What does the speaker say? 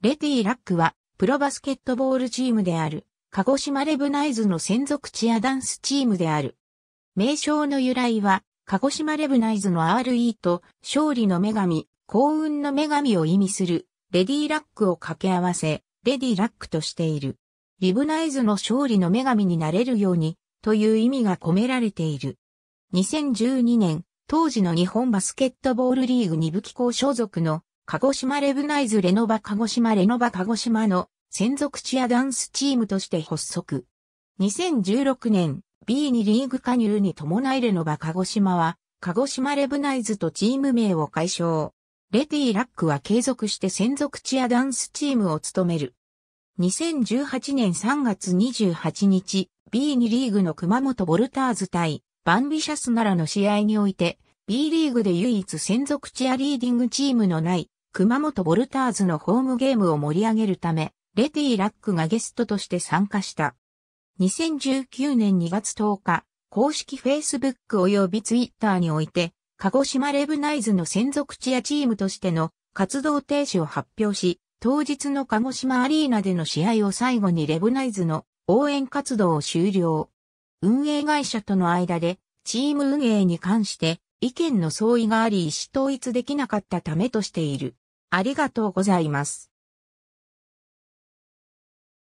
レティ・ー・ラックは、プロバスケットボールチームである、鹿児島レブナイズの専属チアダンスチームである。名称の由来は、鹿児島レブナイズの RE と、勝利の女神、幸運の女神を意味する、レディ・ー・ラックを掛け合わせ、レディ・ー・ラックとしている。リブナイズの勝利の女神になれるように、という意味が込められている。2012年、当時の日本バスケットボールリーグ二部機構所属の鹿児島レブナイズレノバ鹿児島レノバ鹿児島の専属チアダンスチームとして発足。2016年 B2 リーグ加入に伴いレノバ鹿児島は鹿児島レブナイズとチーム名を解消。レティラックは継続して専属チアダンスチームを務める。2018年3月28日 B2 リーグの熊本ボルターズ対バンビシャスならの試合において B リーグで唯一専属チアリーディングチームのない熊本ボルターズのホームゲームを盛り上げるため、レティラックがゲストとして参加した。2019年2月10日、公式 Facebook 及び Twitter において、鹿児島レブナイズの専属チアチームとしての活動停止を発表し、当日の鹿児島アリーナでの試合を最後にレブナイズの応援活動を終了。運営会社との間で、チーム運営に関して意見の相違があり意思統一できなかったためとしている。ありがとうございます。